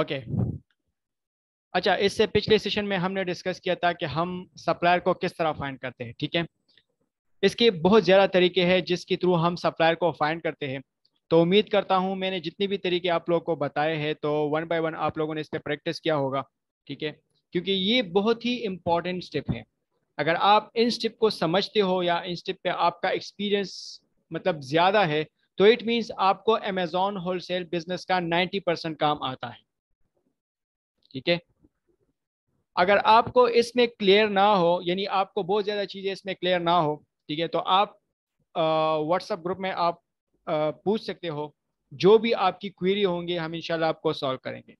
Okay अच्छा इससे पिछले सेशन में हमने डिस्कस किया था कि हम सप्लायर को किस तरह फाइंड करते हैं ठीक है इसके बहुत ज़्यादा तरीके हैं जिसके थ्रू हम सप्लायर को फाइंड करते हैं तो उम्मीद करता हूँ मैंने जितने भी तरीके आप लोगों को बताए हैं तो वन बाय वन आप लोगों ने इस पर प्रैक्टिस किया होगा ठीक है क्योंकि ये बहुत ही इम्पॉर्टेंट स्टेप है अगर आप इन स्टेप को समझते हो या इन स्टेप पे आपका एक्सपीरियंस मतलब ज़्यादा है तो इट मीन्स आपको अमेजोन होलसेल बिजनेस का नाइन्टी परसेंट काम आता है ठीक है अगर आपको इसमें क्लियर ना हो यानी आपको बहुत ज़्यादा चीज़ें इसमें क्लियर ना हो ठीक है तो आप व्हाट्सएप ग्रुप में आप आ, पूछ सकते हो जो भी आपकी क्वेरी होंगी हम इंशाल्लाह आपको सॉल्व करेंगे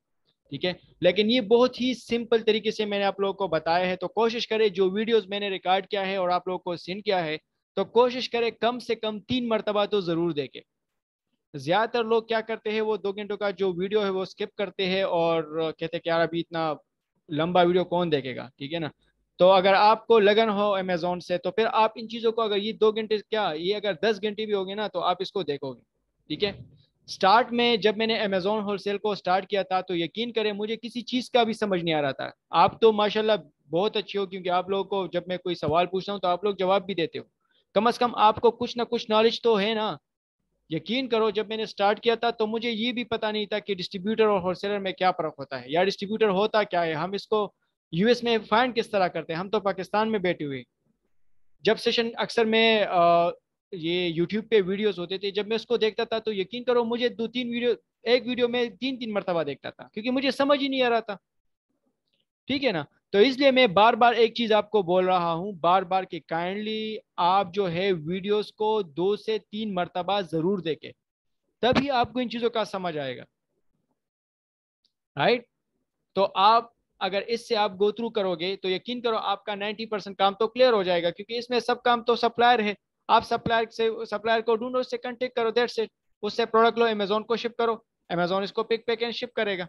ठीक है लेकिन ये बहुत ही सिंपल तरीके से मैंने आप लोगों को बताया है तो कोशिश करें जो वीडियोस मैंने रिकॉर्ड किया है और आप लोगों को सेंड किया है तो कोशिश करें कम से कम तीन मरतबा तो ज़रूर देखें ज्यादातर लोग क्या करते हैं वो दो घंटों का जो वीडियो है वो स्किप करते हैं और कहते हैं कि यार अभी इतना लंबा वीडियो कौन देखेगा ठीक है ना तो अगर आपको लगन हो अमेजोन से तो फिर आप इन चीज़ों को अगर ये दो घंटे क्या ये अगर दस घंटे भी होगी ना तो आप इसको देखोगे ठीक है स्टार्ट में जब मैंने अमेजोन होलसेल को स्टार्ट किया था तो यकीन करें मुझे किसी चीज़ का भी समझ नहीं आ रहा था आप तो माशाल्लाह बहुत अच्छे हो क्योंकि आप लोगों को जब मैं कोई सवाल पूछता हूँ तो आप लोग जवाब भी देते हो कम अज़ कम आपको कुछ ना कुछ नॉलेज तो है ना यकीन करो जब मैंने स्टार्ट किया था तो मुझे ये भी पता नहीं था कि डिस्ट्रीब्यूटर और होलसेलर में क्या फ़र्क होता है या डिस्ट्रीब्यूटर होता क्या है हम इसको यूएस में फाइंड किस तरह करते हैं हम तो पाकिस्तान में बैठे हुए जब सेशन अक्सर में आ, ये यूट्यूब पे वीडियोस होते थे जब मैं उसको देखता था तो यकीन करो मुझे दो तीन वीडियो एक वीडियो में तीन तीन मरतबा देखता था क्योंकि मुझे समझ ही नहीं आ रहा था ठीक है ना तो इसलिए मैं बार बार एक चीज़ आपको बोल रहा हूं बार बार कि काइंडली आप जो है वीडियोस को दो से तीन मरतबा ज़रूर देखें तभी आपको इन चीज़ों का समझ आएगा राइट तो आप अगर इससे आप गो थ्रू करोगे तो यकीन करो आपका 90 परसेंट काम तो क्लियर हो जाएगा क्योंकि इसमें सब काम तो सप्लायर है आप सप्लायर से सप्लायर को ढूंढो उससे कंटेक्ट करो देर से उससे प्रोडक्ट लो अमेजोन को शिप करो अमेजोन इसको पिक पैक एंड शिप करेगा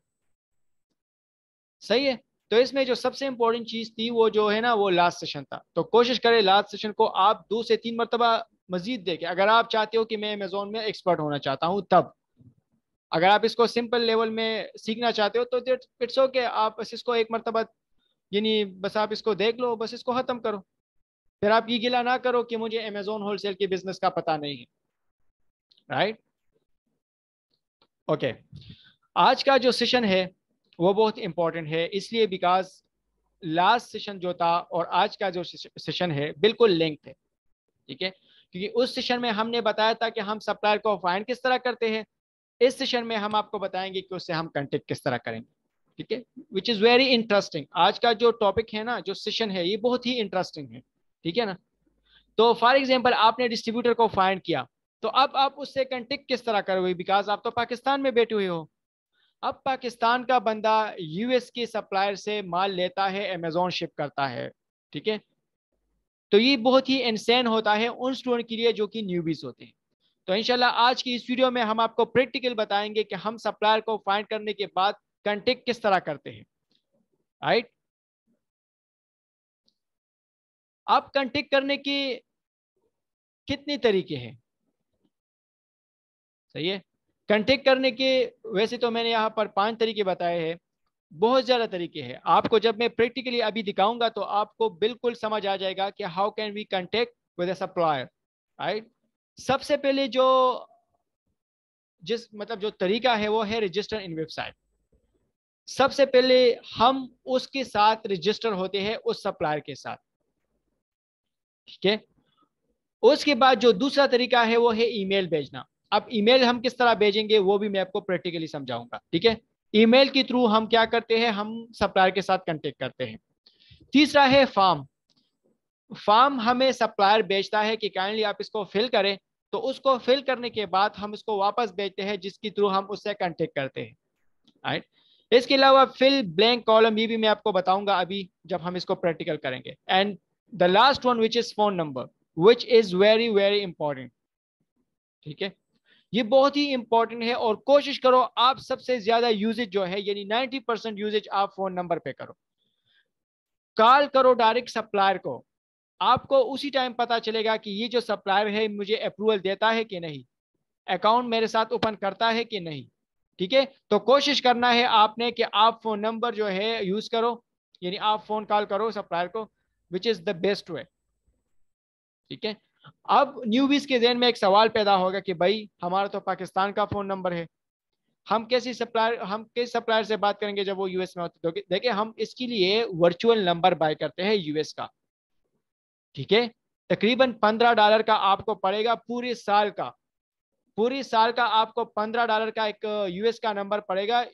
सही है तो इसमें जो सबसे इंपॉर्टेंट चीज़ थी वो जो है ना वो लास्ट सेशन था तो कोशिश करें लास्ट सेशन को आप दो से तीन मरतबा मजीद देखें अगर आप चाहते हो कि मैं अमेजोन में एक्सपर्ट होना चाहता हूँ तब अगर आप इसको सिंपल लेवल में सीखना चाहते हो तो इट्स ओके आप बस इसको एक मरतबा यानी बस आप इसको देख लो बस इसको ख़त्म करो फिर आप ये गिला ना करो कि मुझे अमेजोन होलसेल के बिजनेस का पता नहीं है राइट right? Okay okay. आज का जो सेशन है वो बहुत इंपॉर्टेंट है इसलिए बिकॉज लास्ट सेशन जो था और आज का जो सेशन है बिल्कुल लिंक है ठीक है क्योंकि उस सेशन में हमने बताया था कि हम सप्लायर को फाइंड किस तरह करते हैं इस सेशन में हम आपको बताएंगे कि उससे हम कंटेक्ट किस तरह करेंगे ठीक है विच इज़ वेरी इंटरेस्टिंग आज का जो टॉपिक है ना जो सेशन है ये बहुत ही इंटरेस्टिंग है ठीक है ना तो फॉर एग्जाम्पल आपने डिस्ट्रीब्यूटर को फाइंड किया तो अब आप उससे कंटेक्ट किस तरह करोगे बिकॉज आप तो पाकिस्तान में बैठे हुए हो अब पाकिस्तान का बंदा यूएस के सप्लायर से माल लेता है अमेजोन शिप करता है ठीक है तो ये बहुत ही इंसैन होता है उन स्टूडेंट के लिए जो कि न्यूबीज होते हैं तो इनशाला आज की इस वीडियो में हम आपको प्रैक्टिकल बताएंगे कि हम सप्लायर को फाइंड करने के बाद कंटेक्ट किस तरह करते हैं राइट आप कंटेक्ट करने के कितने तरीके हैं सही है कंटेक्ट करने के वैसे तो मैंने यहाँ पर पांच तरीके बताए हैं बहुत ज़्यादा तरीके हैं आपको जब मैं प्रैक्टिकली अभी दिखाऊंगा तो आपको बिल्कुल समझ आ जाएगा कि how can we contact with a supplier right सबसे पहले जो जिस मतलब जो तरीका है वो है रजिस्टर इन वेबसाइट सबसे पहले हम उसके साथ रजिस्टर होते हैं उस सप्लायर के साथ ठीक है उसके बाद जो दूसरा तरीका है वो है ईमेल भेजना अब ईमेल हम किस तरह भेजेंगे वो भी मैं आपको प्रैक्टिकली समझाऊंगा ठीक है ईमेल के थ्रू हम क्या करते हैं हम सप्लायर के साथ कंटेक्ट करते हैं तीसरा है फॉर्म फॉर्म हमें सप्लायर भेजता है कि काइंडली आप इसको फिल करें तो उसको फिल करने के बाद हम इसको वापस भेजते हैं जिसके थ्रू हम उससे कंटेक्ट करते हैं राइट इसके अलावा फिल ब्लैंक कॉलम ये भी मैं आपको बताऊंगा अभी जब हम इसको प्रैक्टिकल करेंगे and the last one which is phone number which is very very important ठीक है ये बहुत ही इंपॉर्टेंट है और कोशिश करो आप सबसे ज्यादा यूजेज जो है यानी 90 परसेंट यूजेज आप फोन नंबर पे करो कॉल करो डायरेक्ट सप्लायर को आपको उसी टाइम पता चलेगा कि ये जो सप्लायर है मुझे अप्रूवल देता है कि नहीं अकाउंट मेरे साथ ओपन करता है कि नहीं ठीक है तो कोशिश करना है आपने कि आप फोन नंबर जो है यूज करो यानी आप फोन कॉल करो सप्लायर को which is the best way ठीक है अब न्यूबीज के जहन में एक सवाल पैदा होगा कि भाई हमारा तो पाकिस्तान का फ़ोन नंबर है हम कैसी सप्लायर हम किस सप्लायर से बात करेंगे जब वो यूएस में होते तो देखिए हम इसके लिए वर्चुअल नंबर बाय करते हैं यूएस का ठीक है तकरीबन पंद्रह डॉलर का आपको पड़ेगा पूरे साल का पूरे साल का आपको पंद्रह डॉलर का एक यूएस uh, का नंबर पड़ेगा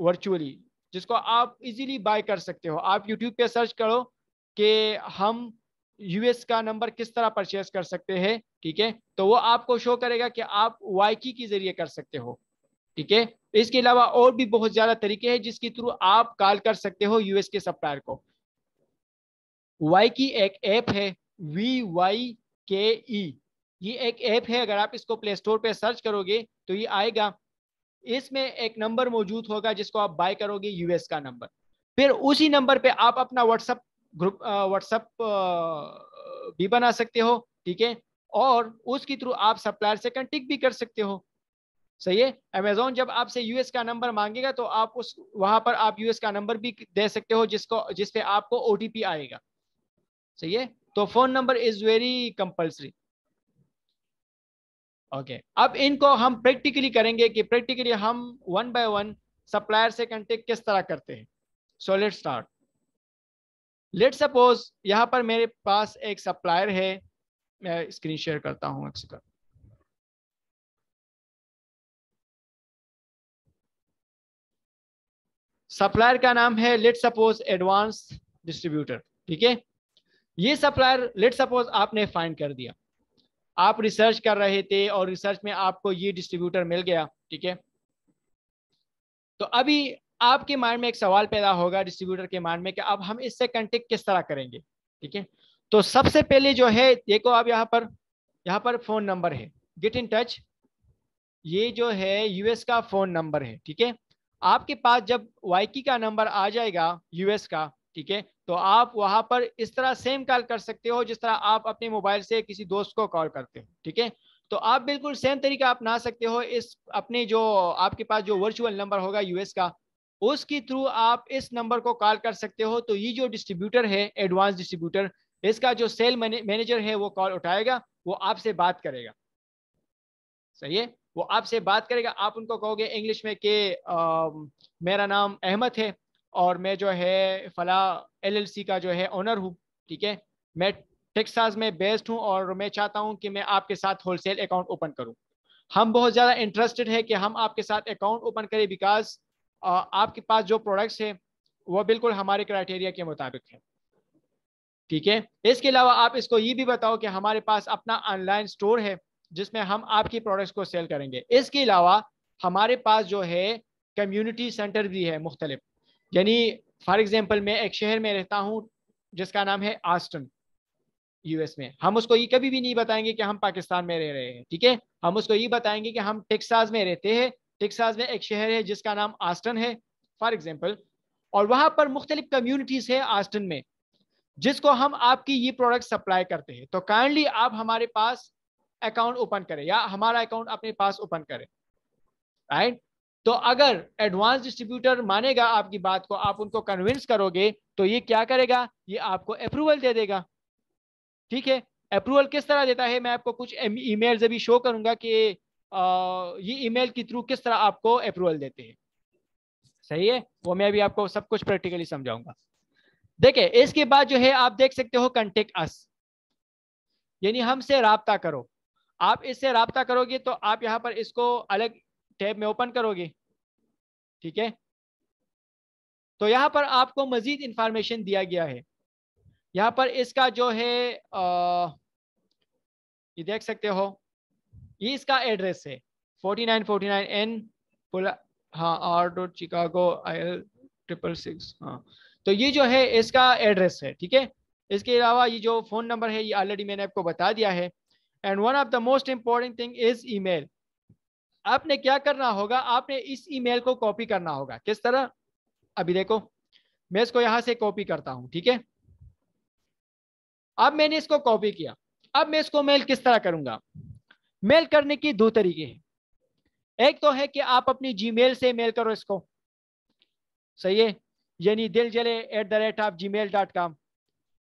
वर्चुअली जिसको आप इजीली बाय कर सकते हो आप यूट्यूब पे सर्च करो कि हम यूएस का नंबर किस तरह परचेस कर सकते हैं ठीक है तो वो आपको शो करेगा कि आप वाइकी के जरिए कर सकते हो ठीक है इसके अलावा और भी बहुत ज्यादा तरीके हैं जिसके थ्रू आप कॉल कर सकते हो यूएस के सप्लायर को वाइकी एक ऐप है वी वाई के ई ये एक ऐप है अगर आप इसको प्ले स्टोर पर सर्च करोगे तो ये आएगा इसमें एक नंबर मौजूद होगा जिसको आप बाय करोगे यूएस का नंबर फिर उसी नंबर पे आप अपना व्हाट्सअप ग्रुप व्हाट्सएप भी बना सकते हो ठीक है और उसके थ्रू आप सप्लायर से कंटेक्ट भी कर सकते हो सही है अमेजोन जब आपसे यूएस का नंबर मांगेगा तो आप उस वहां पर आप यूएस का नंबर भी दे सकते हो जिसको जिस पे आपको ओ आएगा सही है तो phone number is very compulsory okay अब इनको हम प्रैक्टिकली करेंगे कि प्रैक्टिकली हम वन बाय वन सप्लायर से कंटेक्ट किस तरह करते हैं सोलेट स्टार्ट लेट सपोज यहाँ पर मेरे पास एक सप्लायर है मैं स्क्रीन शेयर करता हूँ सप्लायर का नाम है लेट सपोज एडवांस डिस्ट्रीब्यूटर ठीक है ये सप्लायर लेट सपोज आपने फाइंड कर दिया आप रिसर्च कर रहे थे और रिसर्च में आपको ये डिस्ट्रीब्यूटर मिल गया ठीक है तो अभी आपके माइंड में एक सवाल पैदा होगा डिस्ट्रीब्यूटर के माइंड में कि अब हम इससे कंटेक्ट किस तरह करेंगे ठीक है तो सबसे पहले जो है देखो आप यहाँ पर यहाँ पर फोन नंबर है गेट इन टच ये जो है यूएस का फोन नंबर है ठीक है आपके पास जब वाइकी का नंबर आ जाएगा यूएस का ठीक है तो आप वहां पर इस तरह सेम कॉल कर सकते हो जिस तरह आप अपने मोबाइल से किसी दोस्त को कॉल करते हो ठीक है तो आप बिल्कुल सेम तरीका अपना सकते हो इस अपने जो आपके पास जो वर्चुअल नंबर होगा यूएस का उसके थ्रू आप इस नंबर को कॉल कर सकते हो तो ये जो डिस्ट्रीब्यूटर है एडवांस डिस्ट्रीब्यूटर इसका जो सेल मैनेजर है वो कॉल उठाएगा वो आपसे बात करेगा सही है वो आपसे बात करेगा आप उनको कहोगे इंग्लिश में कि मेरा नाम अहमद है और मैं जो है फला एलएलसी का जो है ओनर हूँ ठीक है मैं टेक्सास में बेस्ड हूँ और मैं चाहता हूँ कि मैं आपके साथ होलसेल अकाउंट ओपन करूँ हम बहुत ज़्यादा इंटरेस्टेड है कि हम आपके साथ अकाउंट ओपन करें बिकॉज आपके पास जो प्रोडक्ट्स हैं वह बिल्कुल हमारे क्राइटेरिया के मुताबिक है ठीक है इसके अलावा आप इसको ये भी बताओ कि हमारे पास अपना ऑनलाइन स्टोर है जिसमें हम आपकी प्रोडक्ट्स को सेल करेंगे इसके अलावा हमारे पास जो है कम्युनिटी सेंटर भी है मुख्तलिफ यानी फॉर एग्ज़ाम्पल मैं एक शहर में रहता हूँ जिसका नाम है आस्टन यूएस में हम उसको ये कभी भी नहीं बताएंगे कि हम पाकिस्तान में रह रहे हैं ठीक है हम उसको ये बताएंगे कि हम टेक्सास में रहते हैं टेक्सास में एक शहर है जिसका नाम आस्टन है फॉर एग्जाम्पल और वहां पर मुख्तलिफ कम्यूनिटीज़ है आस्टन में जिसको हम आपकी ये प्रोडक्ट सप्लाई करते हैं तो काइंडली आप हमारे पास अकाउंट ओपन करें या हमारा अकाउंट अपने पास ओपन करें राइट तो अगर एडवांस डिस्ट्रीब्यूटर मानेगा आपकी बात को आप उनको कन्विंस करोगे तो ये क्या करेगा ये आपको अप्रूवल दे देगा ठीक है अप्रूवल किस तरह देता है मैं आपको कुछ ईमेल्स अभी शो करूंगा कि ये ईमेल के थ्रू किस तरह आपको अप्रूवल देते हैं सही है वो मैं अभी आपको सब कुछ प्रैक्टिकली समझाऊंगा देखिए इसके बाद जो है आप देख सकते हो कंटेक्ट अस यानी हमसे रबता करो आप इससे रबता करोगे तो आप यहाँ पर इसको अलग टैब में ओपन करोगे ठीक है तो यहाँ पर आपको मजीद इंफॉर्मेशन दिया गया है यहाँ पर इसका जो है आ, ये देख सकते हो ये इसका एड्रेस है forty nine forty nine N हाँ R dot Chicago I L triple six हाँ तो ये जो है इसका एड्रेस है ठीक है इसके अलावा ये जो फ़ोन नंबर है ये ऑलरेडी मैंने आपको बता दिया है and one of the most important thing is email आपने क्या करना होगा आपने इस ईमेल को कॉपी करना होगा किस तरह अभी देखो मैं इसको यहाँ से कॉपी करता हूँ ठीक है अब मैंने इसको कॉपी किया अब मैं इसको मेल किस तरह करूंगा मेल करने की दो तरीके हैं एक तो है कि आप अपनी जीमेल से मेल करो इसको सही है यानी दिल जले at the rate of Gmail dot com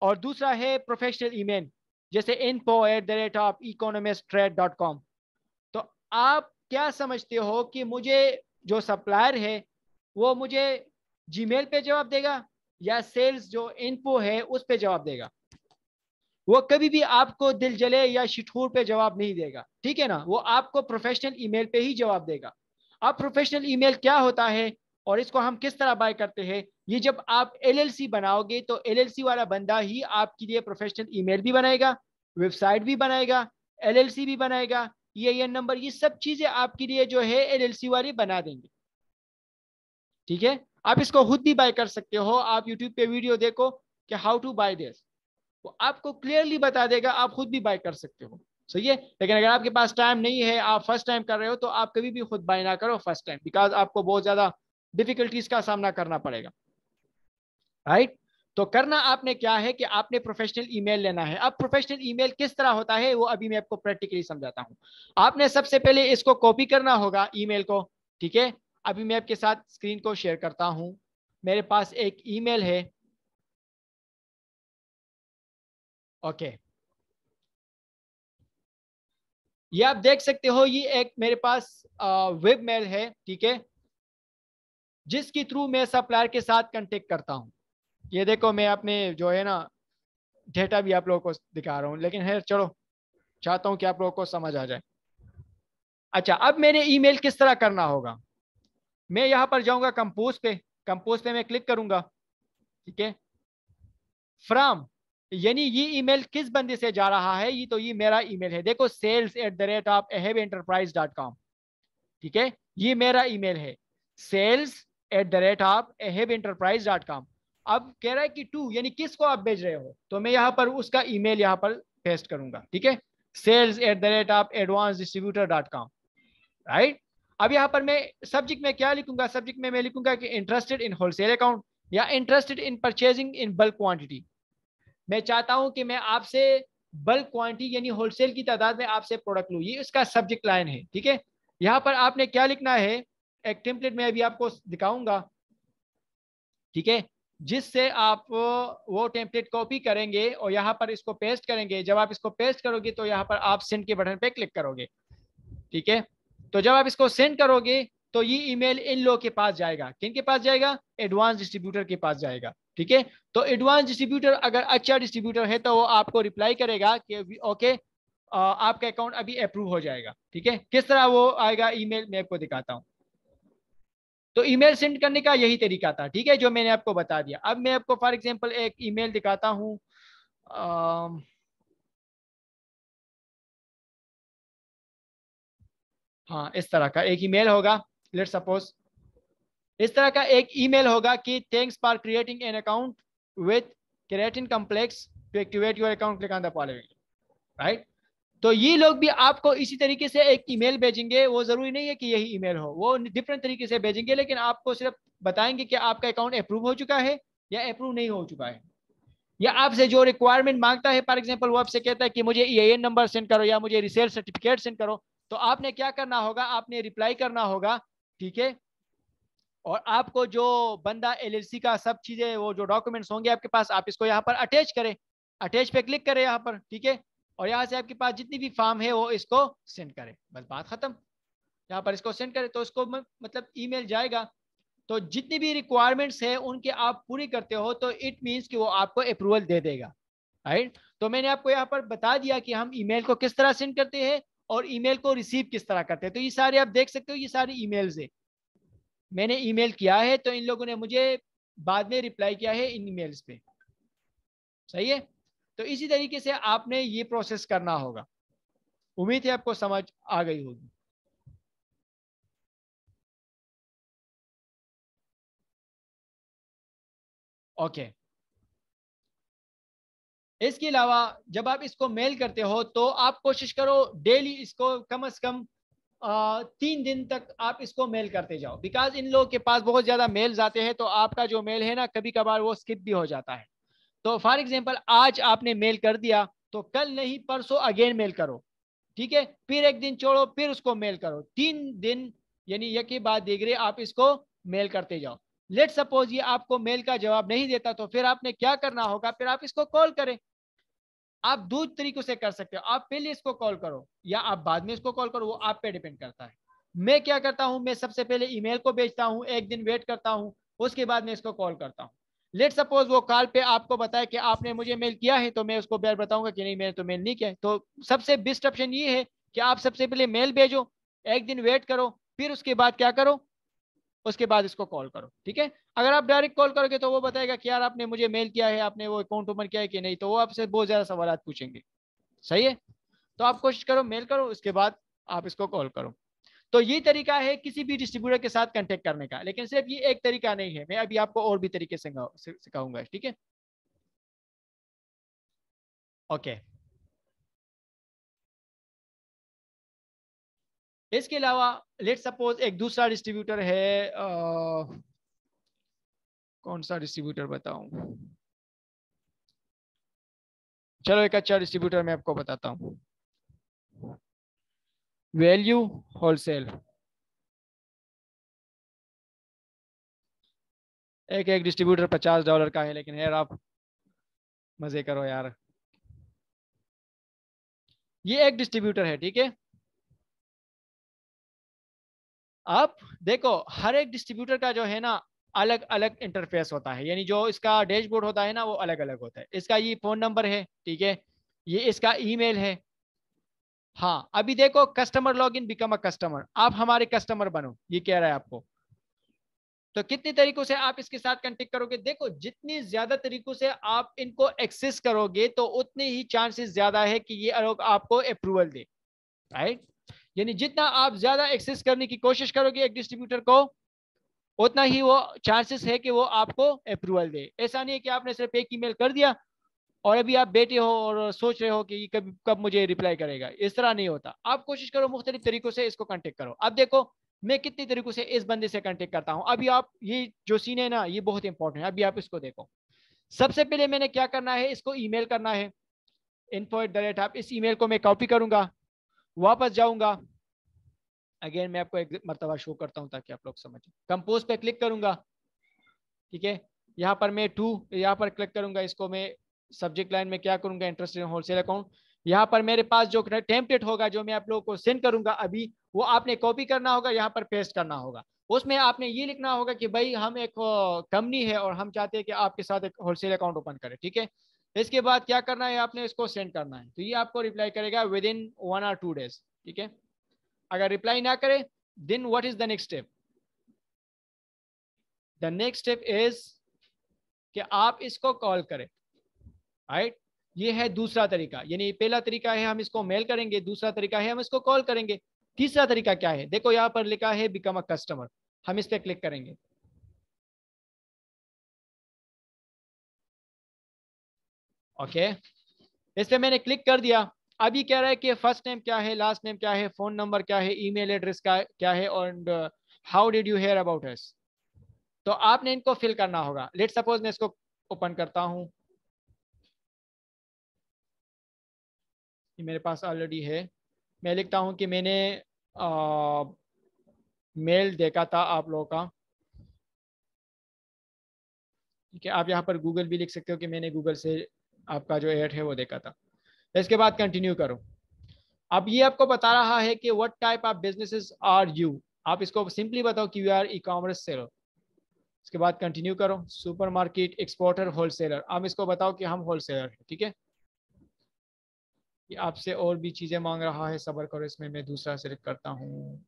और दूसरा है प्रोफेशनल ईमेल जैसे info at the rate of economist trade dot com तो आप क्या समझते हो कि मुझे जो सप्लायर है वो मुझे जीमेल पे जवाब देगा या सेल्स जो इनपो है उस पे जवाब देगा वो कभी भी आपको दिल जले या शिठूर पे जवाब नहीं देगा ठीक है ना वो आपको प्रोफेशनल ईमेल पे ही जवाब देगा अब प्रोफेशनल ईमेल क्या होता है और इसको हम किस तरह बाय करते हैं ये जब आप एलएलसी बनाओगे तो एलएलसी वाला बंदा ही आपके लिए प्रोफेशनल ईमेल भी बनाएगा वेबसाइट भी बनाएगा एलएलसी भी बनाएगा ये एन नंबर ये सब चीजें आपके लिए जो है एलएलसी वाली बना देंगे ठीक है आप इसको खुद भी बाय कर सकते हो आप यूट्यूब पे वीडियो देखो कि हाउ टू बाय दिस वो आपको क्लियरली बता देगा आप खुद भी बाय कर सकते हो सही है लेकिन अगर आपके पास टाइम नहीं है आप फर्स्ट टाइम कर रहे हो तो आप कभी भी खुद बाय ना करो फर्स्ट टाइम बिकॉज आपको बहुत ज्यादा डिफिकल्टीज का सामना करना पड़ेगा राइट right? तो करना आपने क्या है कि आपने प्रोफेशनल ईमेल लेना है अब प्रोफेशनल ईमेल किस तरह होता है वो अभी मैं आपको प्रैक्टिकली समझाता हूँ आपने सबसे पहले इसको कॉपी करना होगा ईमेल को ठीक है अभी मैं आपके साथ स्क्रीन को शेयर करता हूँ मेरे पास एक ईमेल है ओके ये आप देख सकते हो ये एक मेरे पास वेब मेल है ठीक है जिसके थ्रू मैं सप्लायर के साथ कॉन्टेक्ट करता हूँ ये देखो मैं अपने जो है ना डेटा भी आप लोगों को दिखा रहा हूँ लेकिन है चलो चाहता हूँ कि आप लोगों को समझ आ जाए अच्छा अब मैंने ईमेल किस तरह करना होगा मैं यहाँ पर जाऊँगा कंपोज पे कंपोज पे मैं क्लिक करूंगा ठीक है फ्राम यानी ये ईमेल किस बंदे से जा रहा है ये तो ये मेरा ईमेल है देखो sales at the rate of एहेव एंटरप्राइज डॉट कॉम ठीक है ये मेरा ईमेल है sales at the rate of एहेव एंटरप्राइज डॉट कॉम अब कह रहा है कि टू यानी किस को आप भेज रहे हो तो मैं यहाँ पर उसका ई मेल यहाँ पर पेस्ट करूंगा ठीक है sales at the rate of advance distributor dot com right अब यहाँ पर मैं सब्जेक्ट में क्या लिखूंगा सब्जेक्ट में मैं लिखूंगा कि इंटरेस्टेड इन होलसेल अकाउंट या interested in purchasing in bulk quantity मैं चाहता हूं कि मैं आपसे बल्क क्वांटिटी यानी होलसेल की तादाद में आपसे प्रोडक्ट लूँ ये इसका सब्जेक्ट लाइन है ठीक है यहाँ पर आपने क्या लिखना है एक टेम्पलेट में अभी आपको दिखाऊंगा ठीक है जिससे आप वो टेम्पलेट कॉपी करेंगे और यहाँ पर इसको पेस्ट करेंगे जब आप इसको पेस्ट करोगे तो यहाँ पर आप सेंड के बटन पे क्लिक करोगे ठीक है तो जब आप इसको सेंड करोगे तो ये ईमेल इन लोगों के पास जाएगा किन के पास जाएगा एडवांस डिस्ट्रीब्यूटर के पास जाएगा ठीक है तो एडवांस डिस्ट्रीब्यूटर अगर अच्छा डिस्ट्रीब्यूटर है तो वो आपको रिप्लाई करेगा कि ओके आपका अकाउंट अभी अप्रूव हो जाएगा ठीक है किस तरह वो आएगा ई मैं आपको दिखाता हूँ तो ईमेल सेंड करने का यही तरीका था ठीक है जो मैंने आपको बता दिया अब मैं आपको फॉर एग्जांपल एक ईमेल दिखाता हूँ हाँ इस तरह का एक ईमेल होगा लेट सपोज इस तरह का एक ईमेल होगा कि thanks for creating an account with creatine complex to activate your account click on the following right तो ये लोग भी आपको इसी तरीके से एक ईमेल भेजेंगे वो जरूरी नहीं है कि यही ईमेल हो वो डिफरेंट तरीके से भेजेंगे लेकिन आपको सिर्फ बताएंगे कि आपका अकाउंट अप्रूव हो चुका है या अप्रूव नहीं हो चुका है या आपसे जो रिक्वायरमेंट मांगता है फॉर एग्जाम्पल वो आपसे कहता है कि मुझे ई नंबर सेंड करो या मुझे रिसेल सर्टिफिकेट सेंड करो तो आपने क्या करना होगा आपने रिप्लाई करना होगा ठीक है और आपको जो बंदा एलएलसी का सब चीजें वो जो डॉक्यूमेंट्स होंगे आपके पास आप इसको यहाँ पर अटैच करें अटैच पे क्लिक करें यहाँ पर ठीक है और यहाँ से आपके पास जितनी भी फॉर्म है वो इसको सेंड करें बस बात खत्म यहाँ पर इसको सेंड करें तो इसको मतलब ईमेल जाएगा तो जितनी भी रिक्वायरमेंट्स है उनके आप पूरी करते हो तो इट मीन्स कि वो आपको अप्रूवल दे देगा राइट तो मैंने आपको यहाँ पर बता दिया कि हम ईमेल को किस तरह सेंड करते हैं और ईमेल को रिसीव किस तरह करते हैं तो ये सारे आप देख सकते हो ये सारे ईमेल्स है मैंने ईमेल किया है तो इन लोगों ने मुझे बाद में रिप्लाई किया है इन ईमेल्स पे सही है तो इसी तरीके से आपने ये प्रोसेस करना होगा उम्मीद है आपको समझ आ गई होगी ओके इसके अलावा जब आप इसको मेल करते हो तो आप कोशिश करो डेली इसको कम अज कम तीन दिन तक आप इसको मेल करते जाओ बिकॉज इन लोगों के पास बहुत ज़्यादा मेल्स आते हैं तो आपका जो मेल है ना कभी कभार वो स्किप भी हो जाता है तो फॉर एग्जाम्पल आज आपने मेल कर दिया तो कल नहीं परसों अगेन मेल करो ठीक है फिर एक दिन छोड़ो फिर उसको मेल करो तीन दिन यानी यकी बात देख रहे आप इसको मेल करते जाओ लेट सपोज ये आपको मेल का जवाब नहीं देता तो फिर आपने क्या करना होगा फिर आप इसको कॉल करें आप दो तरीकों से कर सकते हो आप पहले इसको कॉल करो या आप बाद में इसको कॉल करो वो आप पे डिपेंड करता है मैं क्या करता हूँ मैं सबसे पहले ईमेल को भेजता हूँ एक दिन वेट करता हूँ उसके बाद में इसको कॉल करता हूँ लेट सपोज वो कॉल पे आपको बताए कि आपने मुझे मेल किया है तो मैं उसको बैर बताऊंगा कि नहीं मैंने तो मेल नहीं किया तो सबसे बेस्ट ऑप्शन ये है कि आप सबसे पहले मेल भेजो एक दिन वेट करो फिर उसके बाद क्या करो उसके बाद इसको कॉल करो ठीक है अगर आप डायरेक्ट कॉल करोगे तो वो बताएगा कि यार आपने मुझे मेल किया है आपने वो अकाउंट ओपन किया है कि नहीं तो वो आपसे बहुत ज़्यादा सवाल पूछेंगे सही है तो आप कोशिश करो मेल करो उसके बाद आप इसको कॉल करो तो ये तरीका है किसी भी डिस्ट्रीब्यूटर के साथ कॉन्टेक्ट करने का लेकिन सिर्फ ये एक तरीका नहीं है मैं अभी आपको और भी तरीके से सिखाऊंगा ठीक है ओके okay. इसके अलावा लेट सपोज एक दूसरा डिस्ट्रीब्यूटर है आ, कौन सा डिस्ट्रीब्यूटर बताऊं चलो एक अच्छा डिस्ट्रीब्यूटर मैं आपको बताता हूं वैल्यू होलसेल एक एक डिस्ट्रीब्यूटर पचास डॉलर का है लेकिन यार आप मजे करो यार ये एक डिस्ट्रीब्यूटर है ठीक है अब देखो हर एक डिस्ट्रीब्यूटर का जो है ना अलग अलग इंटरफेस होता है यानी जो इसका डैशबोर्ड होता है ना वो अलग अलग होता है इसका ये फ़ोन नंबर है ठीक है ये इसका ईमेल है हाँ अभी देखो customer log in become a customer आप हमारे कस्टमर बनो ये कह रहा है आपको तो कितने तरीकों से आप इसके साथ कंटेक्ट करोगे देखो जितनी ज्यादा तरीकों से आप इनको एक्सेस करोगे तो उतने ही चांसेस ज्यादा है कि ये लोग आपको अप्रूवल दे राइट यानी जितना आप ज्यादा एक्सेस करने की कोशिश करोगे एक डिस्ट्रीब्यूटर को उतना ही वो चांसेस है कि वो आपको अप्रूवल दे ऐसा नहीं है कि आपने सिर्फ एक ईमेल कर दिया और अभी आप बैठे हो और सोच रहे हो कि कब कब मुझे रिप्लाई करेगा इस तरह नहीं होता आप कोशिश करो मुख्तलिफ तरीकों से इसको कॉन्टेक्ट करो अब देखो मैं कितने तरीकों से इस बंदे से कॉन्टेक्ट करता हूँ अभी आप ये जो सीन है ना ये बहुत इंपॉर्टेंट है अभी आप इसको देखो सबसे पहले मैंने क्या करना है इसको मेल करना है इनफो एट द रेट आप इस मेल को मैं कॉपी करूंगा वापस जाऊंगा अगेन मैं आपको एक मरतबा शो करता हूँ ताकि आप लोग समझें कंपोज पे क्लिक करूंगा ठीक है यहाँ पर मैं टू यहाँ पर क्लिक करूंगा इसको मैं सब्जेक्ट लाइन में क्या करूंगा इंटरेस्ट इन होलसेल अकाउंट यहाँ पर मेरे पास जो टेम्पलेट होगा जो मैं आप लोगों को सेंड करूंगा अभी वो आपने कॉपी करना होगा यहाँ पर पेस्ट करना होगा उसमें आपने ये लिखना होगा कि भाई हम एक कंपनी है और हम चाहते हैं कि आपके साथ एक होलसेल अकाउंट ओपन करें ठीक है इसके बाद क्या करना है आपने इसको सेंड करना है तो ये आपको रिप्लाई करेगा within one or two days ठीक है अगर रिप्लाई ना करे then what is the next step the next step is कि आप इसको कॉल करें राइट ये है दूसरा तरीका यानी पहला तरीका है हम इसको मेल करेंगे दूसरा तरीका है हम इसको कॉल करेंगे तीसरा तरीका क्या है देखो यहाँ पर लिखा है बिकम अ कस्टमर हम इस पर क्लिक करेंगे ओके इस पर मैंने क्लिक कर दिया अभी कह रहा है कि फर्स्ट नेम क्या है लास्ट नेम क्या है फोन नंबर क्या है ईमेल एड्रेस का क्या है और how did you hear about us तो आपने इनको फिल करना होगा लेट सपोज मैं इसको ओपन करता हूँ मेरे पास ऑलरेडी है मैं लिखता हूं कि मैंने मेल uh, देखा था आप लोगों का ठीक है आप यहाँ पर गूगल भी लिख सकते हो कि मैंने गूगल से आपका जो एट है वो देखा था तो इसके बाद कंटिन्यू करो अब ये आपको बता रहा है कि what type of business are you आप इसको सिंपली बताओ कि you are ecommerce seller इसके बाद कंटिन्यू करो सुपरमार्केट एक्सपोर्टर होलसेलर आप इसको बताओ कि हम होलसेलर हैं ठीक है आपसे और भी चीज़ें मांग रहा है सबर करो इसमें मैं दूसरा सिलेक्ट करता हूँ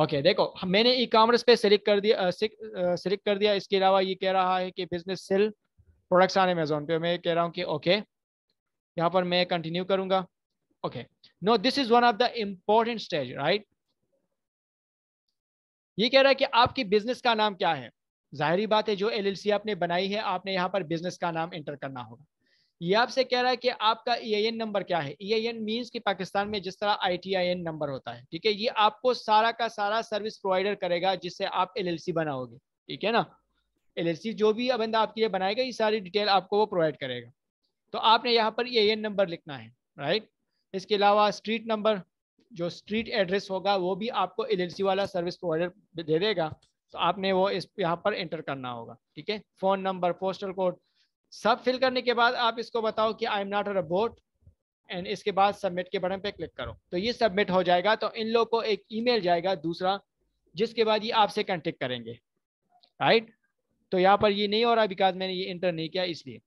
ओके देखो मैंने ई कॉमर्स पे सिलेक्ट कर दिया सिलेक्ट कर दिया इसके अलावा ये कह रहा है कि बिजनेस सेल प्रोडक्ट्स आने अमेजोन पे मैं कह रहा हूँ कि ओके यहाँ पर मैं कंटिन्यू करूंगा okay no this is one of the important stage right ये कह रहा है कि आपकी बिजनेस का नाम क्या है जाहरी बात है जो एलएलसी आपने बनाई है आपने यहाँ पर बिजनेस का नाम एंटर करना होगा ये आपसे कह रहा है कि आपका ई e नंबर क्या है ई आई मीन्स कि पाकिस्तान में जिस तरह आई नंबर होता है ठीक है ये आपको सारा का सारा सर्विस प्रोवाइडर करेगा जिससे आप एल बनाओगे ठीक है ना एल जो भी बंदा आपके लिए बनाएगा ये सारी डिटेल आपको वो प्रोवाइड करेगा तो आपने यहाँ पर ई e नंबर लिखना है राइट इसके अलावा स्ट्रीट नंबर जो स्ट्रीट एड्रेस होगा वो भी आपको एल वाला सर्विस प्रोवाइडर दे देगा तो आपने वो इस यहाँ पर एंटर करना होगा ठीक है फ़ोन नंबर पोस्टल कोड सब फिल करने के बाद आप इसको बताओ कि I am not a robot and इसके बाद सबमिट के बटन पे क्लिक करो तो ये सबमिट हो जाएगा तो इन लोग को एक ईमेल जाएगा दूसरा जिसके बाद ये आपसे कंटेक्ट करेंगे राइट तो यहाँ पर ये नहीं हो रहा बिकॉज मैंने ये इंटर नहीं किया इसलिए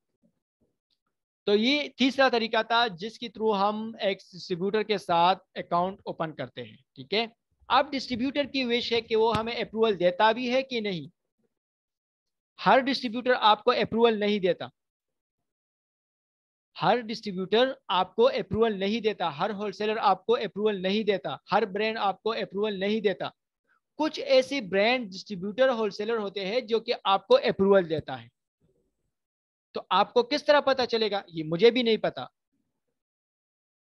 तो ये तीसरा तरीका था जिसके थ्रू हम एक डिस्ट्रीब्यूटर के साथ अकाउंट ओपन करते हैं ठीक है अब डिस्ट्रीब्यूटर की विश है कि वो हमें अप्रूवल देता भी है कि नहीं हर डिस्ट्रीब्यूटर आपको अप्रूवल नहीं देता हर डिस्ट्रीब्यूटर आपको अप्रूवल नहीं देता हर होलसेलर आपको अप्रूवल नहीं देता हर ब्रांड आपको अप्रूवल नहीं देता कुछ ऐसे ब्रांड डिस्ट्रीब्यूटर होलसेलर होते हैं जो कि आपको अप्रूवल देता है तो आपको किस तरह पता चलेगा ये मुझे भी नहीं पता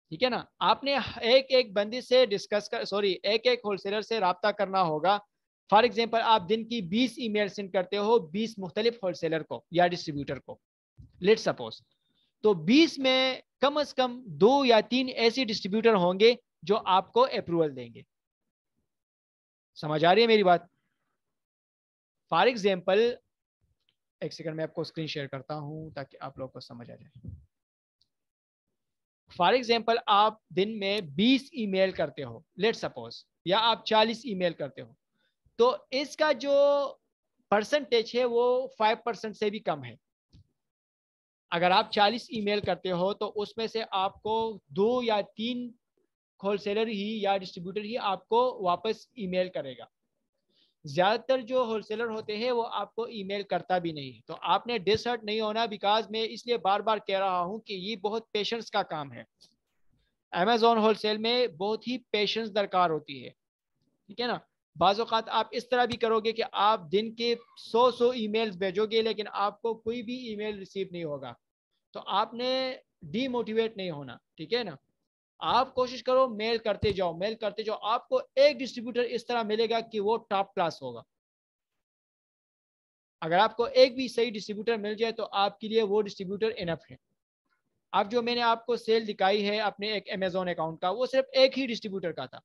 ठीक है ना आपने एक एक बंदी से डिस्कस कर सॉरी एक एक होलसेलर से रबता करना होगा फॉर एग्जाम्पल आप दिन की बीस ई मेल सेंड करते हो बीस मुख्तलिफ होल सेलर को या डिस्ट्रीब्यूटर को लेट सपोज तो बीस में कम अज कम दो या तीन ऐसे डिस्ट्रीब्यूटर होंगे जो आपको अप्रूवल देंगे समझ आ रही है मेरी बात फॉर एग्जाम्पल एक सेकंड में आपको स्क्रीन शेयर करता हूं ताकि आप लोग को समझ आ जाए फॉर एग्जाम्पल आप दिन में 20 ईमेल करते हो लेट सपोज या आप 40 ईमेल करते हो तो इसका जो परसेंटेज है वो फाइव परसेंट से भी कम है अगर आप चालीस ईमेल करते हो तो उसमें से आपको दो या तीन होलसेलर ही या डिस्ट्रीब्यूटर ही आपको वापस ईमेल करेगा ज़्यादातर जो होलसेलर होते हैं वो आपको ईमेल करता भी नहीं तो आपने डिसहर्ट नहीं होना बिकॉज मैं इसलिए बार बार कह रहा हूँ कि ये बहुत पेशेंस का काम है अमेजोन होलसेल में बहुत ही पेशेंस दरकार होती है ठीक है ना बाज़ात आप इस तरह भी करोगे कि आप दिन के सौ सौ ईमेल्स भेजोगे लेकिन आपको कोई भी ईमेल रिसीव नहीं होगा तो आपने डीमोटिवेट नहीं होना ठीक है ना आप कोशिश करो मेल करते जाओ मेल करते जाओ आपको एक डिस्ट्रीब्यूटर इस तरह मिलेगा कि वो टॉप क्लास होगा अगर आपको एक भी सही डिस्ट्रीब्यूटर मिल जाए तो आपके लिए वो डिस्ट्रीब्यूटर इनफ है अब जो मैंने आपको सेल दिखाई है अपने एक अमेजोन अकाउंट का वो सिर्फ एक ही डिस्ट्रीब्यूटर का था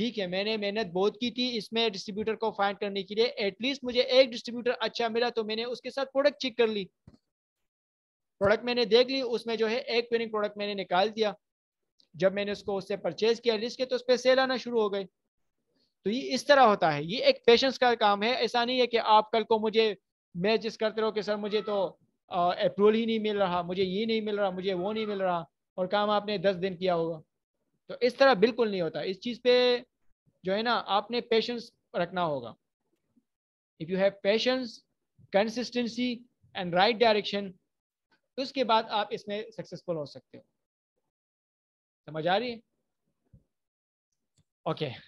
ठीक है मैंने मेहनत बहुत की थी इसमें डिस्ट्रीब्यूटर को फाइंड करने के लिए एटलीस्ट मुझे एक डिस्ट्रीब्यूटर अच्छा मिला तो मैंने उसके साथ प्रोडक्ट चेक कर ली प्रोडक्ट मैंने देख ली उसमें जो है एक पेनिंग प्रोडक्ट मैंने निकाल दिया जब मैंने उसको उससे परचेज किया लिस्ट के तो उस पर सेल आना शुरू हो गए तो ये इस तरह होता है ये एक पेशेंस का काम है ऐसा नहीं है कि आप कल को मुझे मैच करते रहो कि सर मुझे तो अप्रूवल ही नहीं मिल रहा मुझे ये नहीं मिल रहा मुझे वो नहीं मिल रहा और काम आपने दस दिन किया होगा तो इस तरह बिल्कुल नहीं होता इस चीज़ पे जो है ना आपने पेशेंस रखना होगा if you have patience consistency and right direction उसके बाद आप इसमें सक्सेसफुल हो सकते हो समझ आ रही है ओके okay.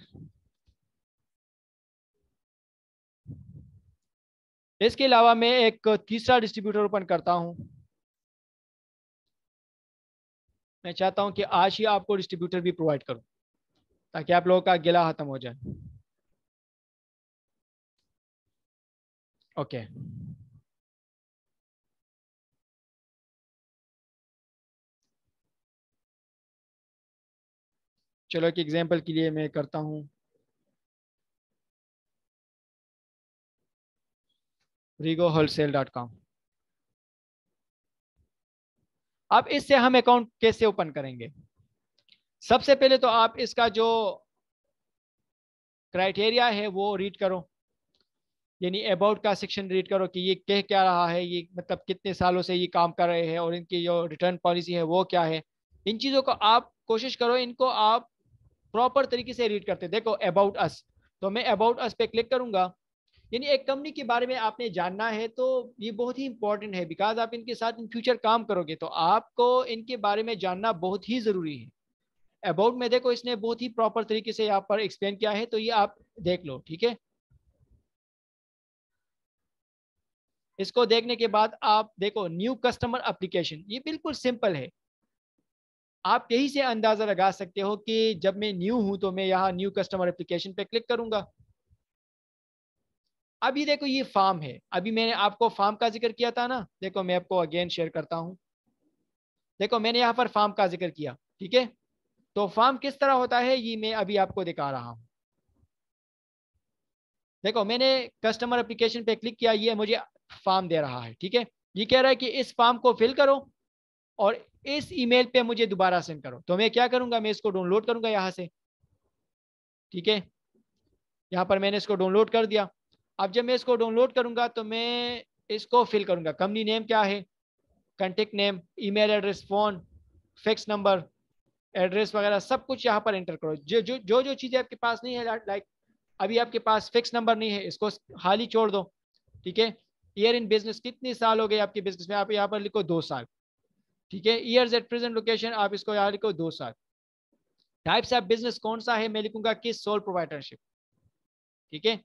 इसके अलावा मैं एक तीसरा डिस्ट्रीब्यूटर ओपन करता हूं मैं चाहता हूं कि आज ही आपको डिस्ट्रीब्यूटर भी प्रोवाइड करूं ताकि आप लोगों का गिला ख़त्म हो जाए ओके चलो एक एग्जांपल के लिए मैं करता हूं रिगो होलसेल डॉट कॉम अब इससे हम अकाउंट कैसे ओपन करेंगे सबसे पहले तो आप इसका जो क्राइटेरिया है वो रीड करो यानी अबाउट का सेक्शन रीड करो कि ये कह क्या रहा है ये मतलब कितने सालों से ये काम कर रहे हैं और इनकी जो रिटर्न पॉलिसी है वो क्या है इन चीज़ों को आप कोशिश करो इनको आप प्रॉपर तरीके से रीड करते देखो अबाउट अस तो मैं अबाउट अस पे क्लिक करूंगा यानी एक कंपनी के बारे में आपने जानना है तो ये बहुत ही इंपॉर्टेंट है बिकॉज आप इनके साथ इन फ्यूचर काम करोगे तो आपको इनके बारे में जानना बहुत ही ज़रूरी है अबाउट में देखो इसने बहुत ही प्रॉपर तरीके से यहाँ पर एक्सप्लेन किया है तो ये आप देख लो ठीक है इसको देखने के बाद आप देखो न्यू कस्टमर अप्लीकेशन ये बिल्कुल सिंपल है आप यही से अंदाज़ा लगा सकते हो कि जब मैं न्यू हूं तो मैं यहाँ न्यू कस्टमर एप्लीकेशन पे क्लिक करूंगा अभी देखो ये फार्म है अभी मैंने आपको फार्म का जिक्र किया था ना देखो मैं आपको अगेन शेयर करता हूँ देखो मैंने यहाँ पर फार्म का जिक्र किया ठीक है तो फार्म किस तरह होता है ये मैं अभी आपको दिखा रहा हूँ देखो मैंने कस्टमर अप्लीकेशन पे क्लिक किया ये मुझे फार्म दे रहा है ठीक है ये कह रहा है कि इस फार्म को फिल करो और इस ईमेल पे मुझे दोबारा सेंड करो तो मैं क्या करूँगा मैं इसको डाउनलोड करूँगा यहाँ से ठीक है यहाँ पर मैंने इसको डाउनलोड कर दिया अब जब मैं इसको डाउनलोड करूंगा तो मैं इसको फिल करूंगा कंपनी नेम क्या है contact name email address phone fax number address वगैरह सब कुछ यहाँ पर एंटर करो जो जो जो जो चीज़ें आपके पास नहीं है लाइक अभी आपके पास फिक्स नंबर नहीं है इसको हाल ही छोड़ दो ठीक है ईयर इन बिजनेस कितने साल हो गए आपके बिजनेस में आप यहाँ पर लिखो दो साल ठीक है ईयर्स एट प्रेजेंट लोकेशन आप इसको यहाँ लिखो दो साल टाइप्स ऑफ बिजनेस कौन सा है मैं लिखूंगा किस सोल प्रोवाइडरशिप ठीक है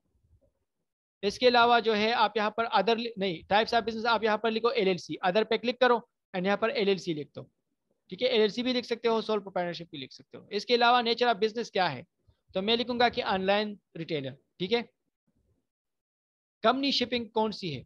इसके अलावा जो है आप यहाँ पर अदर नहीं टाइप्स ऑफ बिजनेस आप यहाँ पर लिखो एलएलसी अदर पे क्लिक करो एंड यहाँ पर एलएलसी लिख दो ठीक है एलएलसी भी लिख सकते हो सोल प्रोप्राइटरशिप भी लिख सकते हो इसके अलावा नेचर ऑफ बिजनेस क्या है तो मैं लिखूंगा कि ऑनलाइन रिटेलर ठीक है कंपनी शिपिंग कौन सी है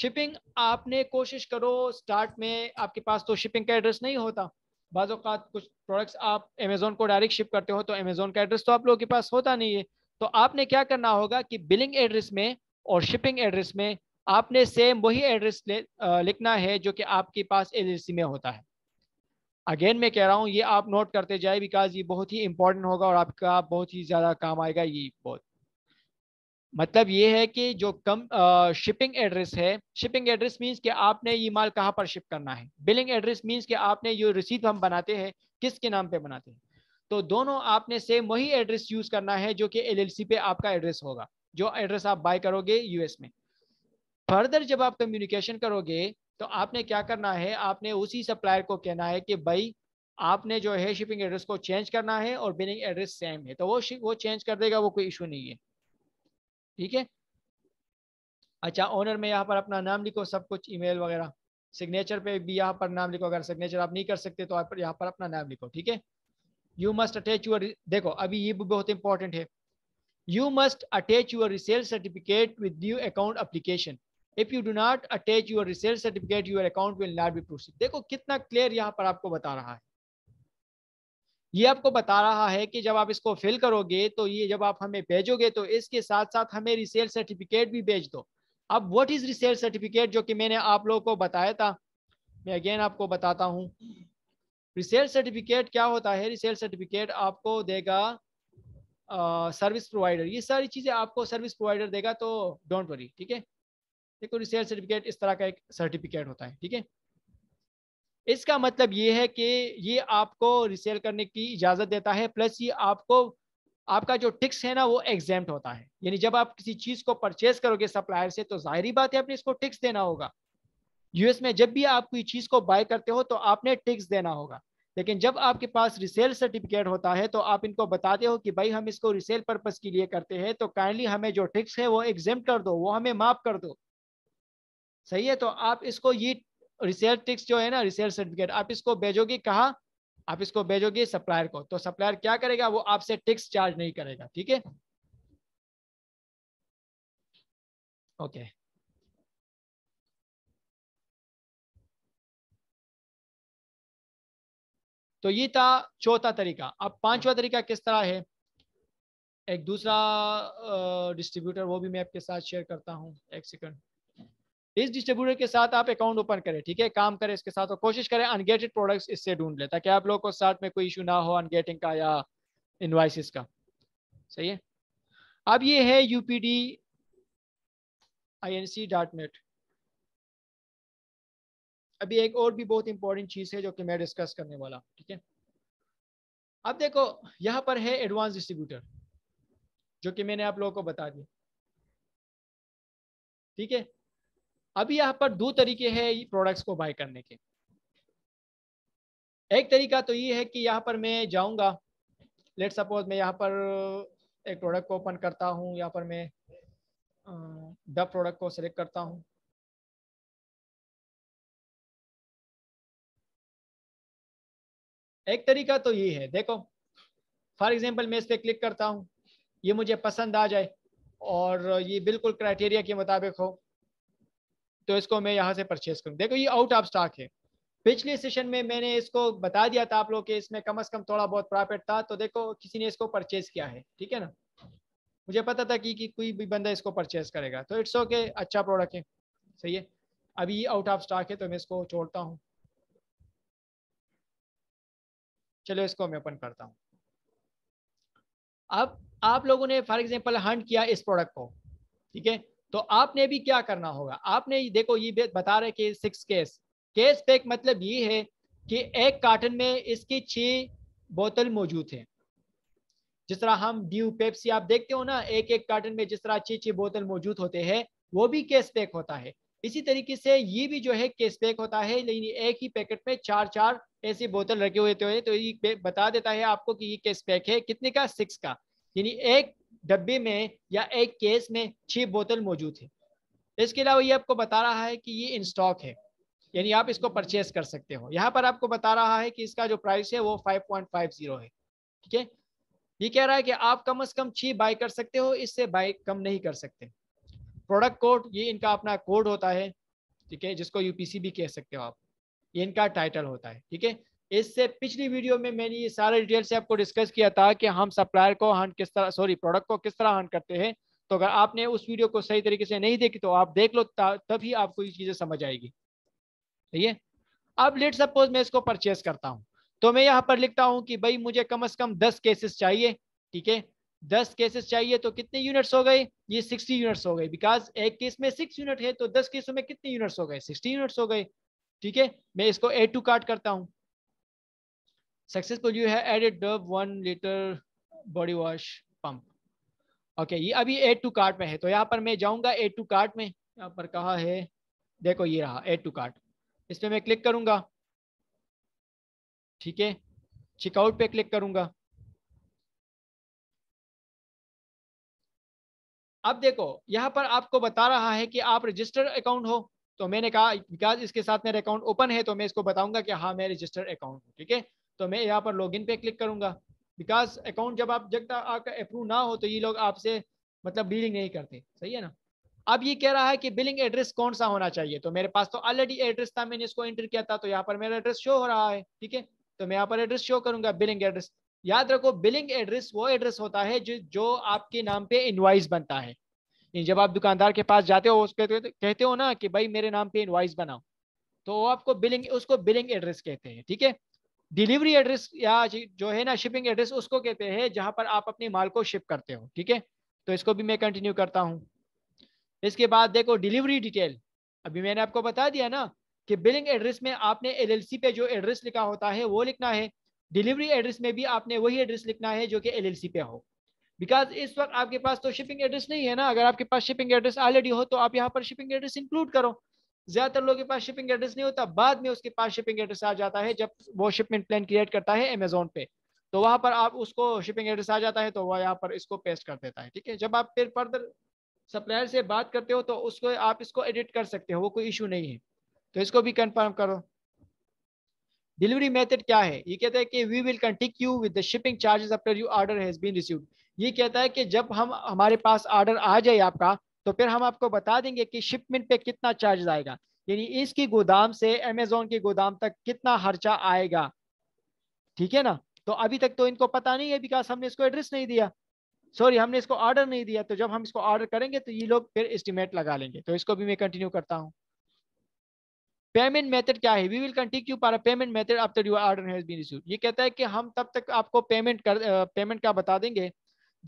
शिपिंग आपने कोशिश करो स्टार्ट में आपके पास तो शिपिंग का एड्रेस नहीं होता बाज़ात कुछ प्रोडक्ट्स आप अमेज़ोन को डायरेक्ट शिप करते हो तो अमेज़ोन का एड्रेस तो आप लोगों के पास होता नहीं है तो आपने क्या करना होगा कि बिलिंग एड्रेस में और शिपिंग एड्रेस में आपने सेम वही एड्रेस लिखना है जो कि आपके पास एल में होता है अगेन मैं कह रहा हूँ ये आप नोट करते जाए बिकॉज ये बहुत ही इंपॉर्टेंट होगा और आपका बहुत ही ज़्यादा काम आएगा ये बहुत मतलब ये है कि जो कम शिपिंग एड्रेस है शिपिंग एड्रेस मीन्स कि आपने ये माल कहाँ पर शिप करना है बिलिंग एड्रेस मीन्स कि आपने जो रिसीट हम बनाते हैं किसके नाम पे बनाते हैं तो दोनों आपने सेम वही एड्रेस यूज करना है जो कि एलएलसी पे आपका एड्रेस होगा जो एड्रेस आप बाय करोगे यूएस में फर्दर जब आप कम्युनिकेशन करोगे तो आपने क्या करना है आपने उसी सप्लायर को कहना है कि भाई आपने जो है शिपिंग एड्रेस को चेंज करना है और बिलिंग एड्रेस सेम है तो वो वो चेंज कर देगा वो कोई इशू नहीं है ठीक है अच्छा ओनर में यहाँ पर अपना नाम लिखो सब कुछ ईमेल वगैरह सिग्नेचर पे भी यहाँ पर नाम लिखो अगर सिग्नेचर आप नहीं कर सकते तो आप यहाँ पर अपना नाम लिखो ठीक है यू मस्ट अटैच यूर देखो अभी ये भी बहुत इंपॉर्टेंट है you must attach your resale certificate with you account application if you do not attach your resale certificate your account will not be proceed देखो कितना क्लियर यहाँ पर आपको बता रहा है ये आपको बता रहा है कि जब आप इसको फिल करोगे तो ये जब आप हमें भेजोगे तो इसके साथ साथ हमें रिसेल सर्टिफिकेट भी भेज दो अब व्हाट इज रिसेल सर्टिफिकेट जो कि मैंने आप लोगों को बताया था मैं अगेन आपको बताता हूँ रिसेल सर्टिफिकेट क्या होता है रिसेल सर्टिफिकेट आपको देगा सर्विस प्रोवाइडर ये सारी चीज़ें आपको सर्विस प्रोवाइडर देगा तो डोंट वरी ठीक है देखो रिसेल सर्टिफिकेट इस तरह का एक सर्टिफिकेट होता है ठीक है इसका मतलब ये है कि ये आपको रिसेल करने की इजाज़त देता है प्लस ये आपको आपका जो टिक्स है ना वो एग्जेम्प्ट होता है यानी जब आप किसी चीज़ को परचेज करोगे सप्लायर से तो जाहिर बात है आपने इसको टिक्स देना होगा यूएस में जब भी आप कोई चीज को बाय करते हो तो आपने टिक्स देना होगा लेकिन जब आपके पास रिसेल सर्टिफिकेट होता है तो आप इनको बताते हो कि भाई हम इसको रिसेल पर्पज के लिए करते हैं तो काइंडली हमें जो टिक्स है वो एग्जेम कर दो वो हमें माफ कर दो सही है तो आप इसको ये रिसेल टिक्स जो है ना रिसेल सर्टिफिकेट आप इसको भेजोगे कहा आप इसको भेजोगे सप्लायर को तो सप्लायर क्या करेगा वो आपसे टिक्स चार्ज नहीं करेगा ठीक है ओके okay. तो ये था चौथा तरीका अब पांचवा तरीका किस तरह है एक दूसरा डिस्ट्रीब्यूटर वो भी मैं आपके साथ शेयर करता हूँ एक सेकंड इस डिस्ट्रीब्यूटर के साथ आप अकाउंट ओपन करें ठीक है काम करें इसके साथ और कोशिश करें अनगेटेड प्रोडक्ट्स इससे ढूंढ लें ताकि आप लोगों को साथ में कोई इशू ना हो अनगेटिंग का या इनवाइसिस का सही है अब ये है U P D I N C dot net अभी एक और भी बहुत इंपॉर्टेंट चीज़ है जो कि मैं डिस्कस करने वाला ठीक है अब देखो यहाँ पर है एडवांस डिस्ट्रीब्यूटर जो कि मैंने आप लोगों को बता दिया ठीक है अभी यहाँ पर दो तरीके हैं प्रोडक्ट्स को बाय करने के एक तरीका तो ये है कि यहाँ पर मैं जाऊंगा लेट सपोज मैं यहाँ पर एक प्रोडक्ट को ओपन करता हूँ यहाँ पर मैं द प्रोडक्ट को सिलेक्ट करता हूँ एक तरीका तो ये है देखो फॉर एग्जाम्पल मैं इस पर क्लिक करता हूँ ये मुझे पसंद आ जाए और ये बिल्कुल क्राइटेरिया के मुताबिक हो तो इसको मैं यहाँ से परचेज करूँ देखो ये आउट ऑफ स्टॉक है पिछले सेशन में मैंने इसको बता दिया था आप लोग के इसमें कम से कम थोड़ा बहुत प्रॉफिट था तो देखो किसी ने इसको परचेज किया है ठीक है ना मुझे पता था कि, कि कोई भी बंदा इसको परचेज करेगा तो इट्स ओके अच्छा प्रोडक्ट है सही है अभी आउट ऑफ स्टॉक है तो मैं इसको छोड़ता हूँ चलो इसको मैं ओपन करता हूँ अब आप लोगों ने फॉर एग्जाम्पल हंट किया इस प्रोडक्ट को ठीक है तो आपने भी क्या करना होगा आपने देखो ये बता रहे कि सिक्स केस केस पैक मतलब ये है कि एक कार्टन में इसकी छ बोतल मौजूद है जिस तरह हम ड्यू पेप्सी आप देखते हो ना एक एक कार्टन में जिस तरह अच्छी अच्छी बोतल मौजूद होते हैं वो भी केस पैक होता है इसी तरीके से ये भी जो है कैशबैक होता है लेकिन एक ही पैकेट में चार चार ऐसी बोतल रखे हुए थे तो ये बता देता है आपको कि ये पैक है कितने का सिक्स का यानी एक डब्बे में या एक केस में छह बोतल मौजूद है इसके अलावा ये आपको बता रहा है कि ये इन स्टॉक है यानी आप इसको परचेस कर सकते हो यहाँ पर आपको बता रहा है कि इसका जो प्राइस है वो फाइव है ठीक है ये कह रहा है कि आप कम अज कम छह बाई कर सकते हो इससे बाई कम नहीं कर सकते प्रोडक्ट कोड ये इनका अपना कोड होता है ठीक है जिसको यूपीसी भी कह सकते हो आप ये इनका टाइटल होता है ठीक है इससे पिछली वीडियो में मैंने ये सारे डिटेल से आपको डिस्कस किया था कि हम सप्लायर को हंड किस तरह सॉरी प्रोडक्ट को किस तरह हंड करते हैं तो अगर आपने उस वीडियो को सही तरीके से नहीं देखी तो आप देख लो तभी आपको ये चीज़ें समझ आएगी ठीक है अब लेट सपोज मैं इसको परचेस करता हूँ तो मैं यहाँ पर लिखता हूँ कि भाई मुझे कम अज़ कम दस केसेस चाहिए ठीक है दस केसेस चाहिए तो कितने यूनिट्स हो गए ये सिक्सटी यूनिट्स हो गए बिकॉज एक केस में सिक्स यूनिट है तो दस केसों में कितने यूनिट्स हो गए सिक्सटी यूनिट्स हो गए ठीक है मैं इसको ए टू काट करता हूँ सक्सेसफुल यू है added one litre body wash pump okay ये अभी ए टू कार्ट में है तो यहाँ पर मैं जाऊँगा ए टू कार्ट में यहाँ पर कहा है देखो ये रहा एड टू कार्ट इस पर मैं क्लिक करूँगा ठीक है चेकआउट पे क्लिक करूँगा अब देखो यहाँ पर आपको बता रहा है कि आप रजिस्टर्ड अकाउंट हो तो मैंने कहा बिकॉज इसके साथ मेरा अकाउंट ओपन है तो मैं इसको बताऊंगा कि हाँ मैं रजिस्टर्ड अकाउंट हूँ ठीक है तो मैं यहाँ पर लॉगिन पे क्लिक करूंगा बिकॉज अकाउंट जब आप जब तक आपका अप्रूव ना हो तो ये लोग आपसे मतलब डीलिंग नहीं करते सही है ना अब ये कह रहा है कि बिलिंग एड्रेस कौन सा होना चाहिए तो मेरे पास तो ऑलरेडी एड्रेस था मैंने इसको एंटर किया था तो यहाँ पर मेरा एड्रेस शो हो रहा है ठीक है तो मैं यहाँ पर एड्रेस शो करूंगा बिलिंग एड्रेस याद रखो बिलिंग एड्रेस वो एड्रेस होता है जो जो आपके नाम पे इनवाइस बनता है जब आप दुकानदार के पास जाते हो उसके तो कहते हो ना कि भाई मेरे नाम पे इनवाइस बनाओ तो वो आपको बिलिंग उसको बिलिंग एड्रेस कहते हैं ठीक है डिलीवरी एड्रेस या जो है ना शिपिंग एड्रेस उसको कहते हैं जहां पर आप अपने माल को शिप करते हो ठीक है तो इसको भी मैं कंटिन्यू करता हूँ इसके बाद देखो डिलीवरी डिटेल अभी मैंने आपको बता दिया ना कि बिलिंग एड्रेस में आपने एलएलसी पे जो एड्रेस लिखा होता है वो लिखना है डिलीवरी एड्रेस में भी आपने वही एड्रेस लिखना है जो कि एल पे हो बिकॉज इस वक्त आपके पास तो शिपिंग एड्रेस नहीं है ना अगर आपके पास शिपिंग एड्रेस ऑलरेडी हो तो आप यहाँ पर शिपिंग एड्रेस इंक्लूड करो ज्यादातर लोगों के पास शिपिंग एड्रेस नहीं होता बाद में उसके पास शिपिंग एड्रेस आ जाता है जब वो शिपमेंट प्लान क्रिएट करता है अमेजोन पे तो वहां पर आप उसको शिपिंग एड्रेस आ जाता है तो वह यहाँ पर इसको पेस्ट कर देता है ठीक है जब आप फिर फर्दर सप्लायर से बात करते हो तो उसको आप इसको एडिट कर सकते हो वो कोई इशू नहीं है तो इसको भी कन्फर्म करो डिलीवरी मेथड क्या है ये कहता है कि we will contact you with the shipping charges after you order has been received ये कहता है कि जब हम हमारे पास ऑर्डर आ जाए आपका तो फिर हम आपको बता देंगे कि शिपमेंट पे कितना चार्जेस आएगा यानी इसकी गोदाम से अमेजोन के गोदाम तक कितना खर्चा आएगा ठीक है ना तो अभी तक तो इनको पता नहीं है बिकॉज हमने इसको एड्रेस नहीं दिया सॉरी हमने इसको ऑर्डर नहीं दिया तो जब हम इसको ऑर्डर करेंगे तो ये लोग फिर एस्टिमेट लगा लेंगे तो इसको भी मैं कंटिन्यू करता हूँ पेमेंट मेथड क्या है we will continue per payment method after your order has been receive ये कहता है कि हम तब तक आपको पेमेंट कर पेमेंट का बता देंगे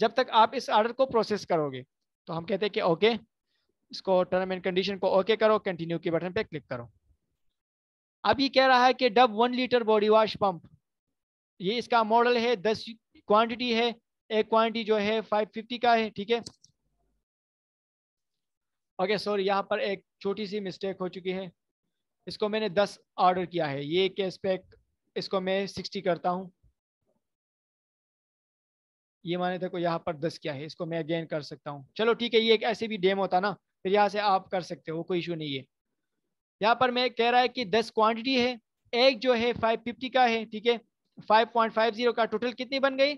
जब तक आप इस ऑर्डर को प्रोसेस करोगे तो हम कहते हैं कि ओके इसको टर्म एंड कंडीशन को ओके करो कंटिन्यू के बटन पे क्लिक करो अब ये कह रहा है कि डब one litre body wash pump ये इसका मॉडल है दस क्वांटिटी है एक क्वांटिटी जो है फाइव फिफ्टी का है ठीक है ओके सॉरी यहाँ पर एक छोटी सी मिस्टेक हो चुकी है इसको मैंने दस ऑर्डर किया है ये कैश पैक इसको मैं सिक्सटी करता हूँ ये माने देखो यहाँ पर दस किया है इसको मैं अगेन कर सकता हूँ चलो ठीक है ये एक ऐसे भी डेम होता ना फिर यहाँ से आप कर सकते हो कोई इशू नहीं है यहाँ पर मैं कह रहा है कि दस क्वांटिटी है एक जो है फाइव फिफ्टी का है ठीक है फाइव पॉइंट फाइव जीरो का टोटल कितनी बन गई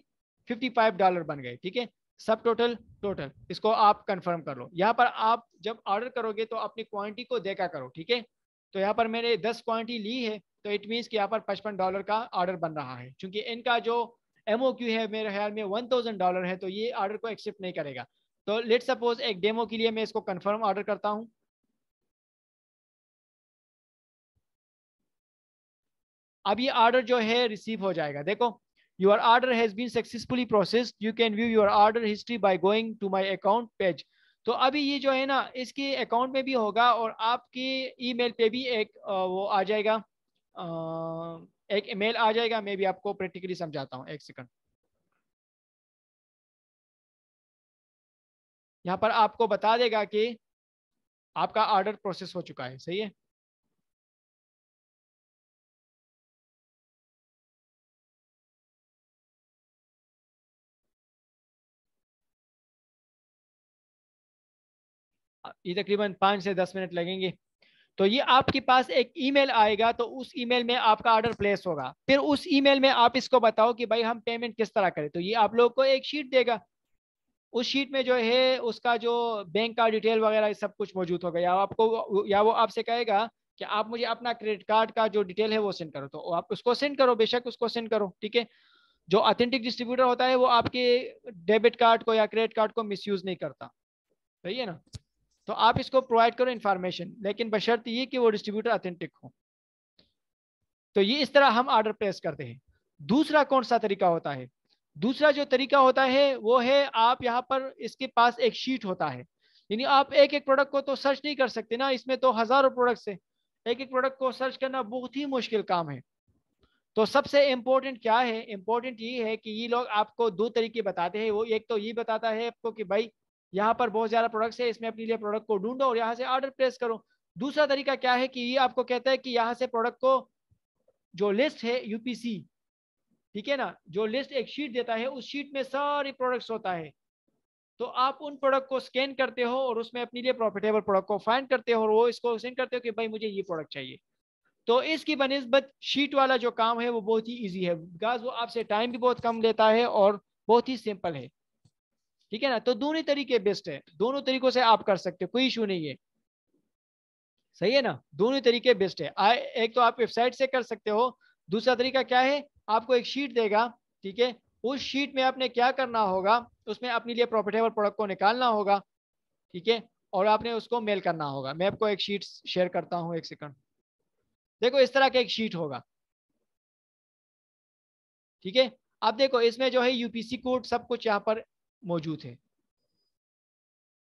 फिफ्टी फाइव डॉलर बन गए ठीक है सब टोटल टोटल इसको आप कंफर्म कर लो यहाँ पर आप जब ऑर्डर करोगे तो अपनी क्वांटिटी को देखा करो ठीक है तो यहाँ पर मैंने दस क्वान्टिटी ली है तो इट मीन्स कि यहाँ पर पचपन डॉलर का ऑर्डर बन रहा है क्योंकि इनका जो एम है मेरे ख्याल में वन थाउजेंड डॉलर है तो ये ऑर्डर को एक्सेप्ट नहीं करेगा तो लेट सपोज एक डेमो के लिए मैं इसको कन्फर्म ऑर्डर करता हूँ अब ये ऑर्डर जो है रिसीव हो जाएगा देखो your order has been successfully processed you can view your order history by going to my account page तो अभी ये जो है ना इसके अकाउंट में भी होगा और आपके ईमेल पे भी एक वो आ जाएगा एक ईमेल आ जाएगा मैं भी आपको प्रैक्टिकली समझाता हूँ एक सेकंड यहाँ पर आपको बता देगा कि आपका ऑर्डर प्रोसेस हो चुका है सही है ये तकरीबन पाँच से दस मिनट लगेंगे तो ये आपके पास एक ईमेल आएगा तो उस ईमेल में आपका ऑर्डर प्लेस होगा फिर उस ईमेल में आप इसको बताओ कि भाई हम पेमेंट किस तरह करें तो ये आप लोग को एक शीट देगा उस शीट में जो है उसका जो बैंक का डिटेल वगैरह सब कुछ मौजूद होगा या आपको या वो आपसे कहेगा कि आप मुझे अपना क्रेडिट कार्ड का जो डिटेल है वो सेंड करो तो आप उसको सेंड करो बेशक उसको सेंड करो ठीक है जो ऑथेंटिक डिस्ट्रीब्यूटर होता है वो आपके डेबिट कार्ड को या क्रेडिट कार्ड को मिसयूज नहीं करता सही है ना तो आप इसको प्रोवाइड करो इन्फॉर्मेशन लेकिन बशर्त ये कि वो डिस्ट्रीब्यूटर अथेंटिक हो तो ये इस तरह हम ऑर्डर प्लेस करते हैं दूसरा कौन सा तरीका होता है दूसरा जो तरीका होता है वो है आप यहाँ पर इसके पास एक शीट होता है यानी आप एक एक प्रोडक्ट को तो सर्च नहीं कर सकते ना इसमें तो हजारों प्रोडक्ट्स है एक एक प्रोडक्ट को सर्च करना बहुत ही मुश्किल काम है तो सबसे इम्पोर्टेंट क्या है इम्पोर्टेंट ये है कि ये लोग आपको दो तरीके बताते हैं वो एक तो ये बताता है आपको कि भाई यहाँ पर बहुत ज़्यादा प्रोडक्ट्स है इसमें अपने लिए प्रोडक्ट को ढूंढो और यहाँ से ऑर्डर प्लेस करो दूसरा तरीका क्या है कि ये आपको कहता है कि यहाँ से प्रोडक्ट को जो लिस्ट है यूपीसी ठीक है ना जो लिस्ट एक शीट देता है उस शीट में सारे प्रोडक्ट्स होता है तो आप उन प्रोडक्ट को स्कैन करते हो और उसमें अपने लिए प्रॉफिटेबल प्रोडक्ट को फाइंड करते हो और वो इसको सेंड करते हो कि भाई मुझे ये प्रोडक्ट चाहिए तो इसकी बनस्बत शीट वाला जो काम है वो बहुत ही ईजी है बिकॉज वो आपसे टाइम भी बहुत कम लेता है और बहुत ही सिंपल है ठीक है ना तो दोनों तरीके बेस्ट है दोनों तरीकों से आप कर सकते हो कोई इशू नहीं है सही है ना दोनों तरीके बेस्ट है आ, एक तो आप वेबसाइट से कर सकते हो दूसरा तरीका क्या है आपको एक शीट देगा ठीक है उस शीट में आपने क्या करना होगा उसमें अपने लिए प्रॉफिटेबल प्रोडक्ट को निकालना होगा ठीक है और आपने उसको मेल करना होगा मैं आपको एक शीट शेयर करता हूँ एक सेकंड देखो इस तरह का एक शीट होगा ठीक है अब देखो इसमें जो है यूपीसी कोड सब कुछ यहाँ पर मौजूद है